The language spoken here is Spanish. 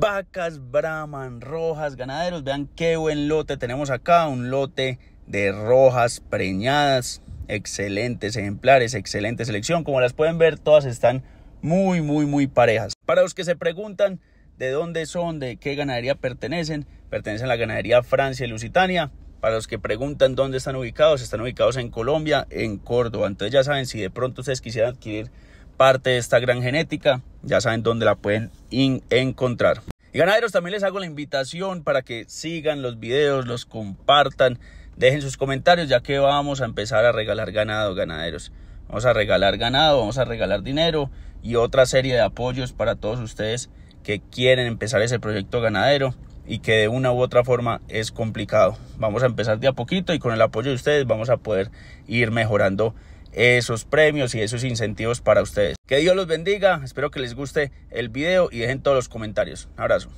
vacas Brahman rojas, ganaderos, vean qué buen lote tenemos acá, un lote de rojas preñadas, excelentes ejemplares, excelente selección, como las pueden ver todas están muy muy muy parejas. Para los que se preguntan de dónde son, de qué ganadería pertenecen, pertenecen a la ganadería Francia y Lusitania. Para los que preguntan dónde están ubicados, están ubicados en Colombia, en Córdoba. Entonces ya saben, si de pronto ustedes quisieran adquirir parte de esta gran genética, ya saben dónde la pueden encontrar. Y ganaderos, también les hago la invitación para que sigan los videos, los compartan, dejen sus comentarios, ya que vamos a empezar a regalar ganado, ganaderos. Vamos a regalar ganado, vamos a regalar dinero y otra serie de apoyos para todos ustedes que quieren empezar ese proyecto ganadero y que de una u otra forma es complicado. Vamos a empezar de a poquito y con el apoyo de ustedes vamos a poder ir mejorando esos premios y esos incentivos para ustedes. Que Dios los bendiga, espero que les guste el video y dejen todos los comentarios. Un abrazo.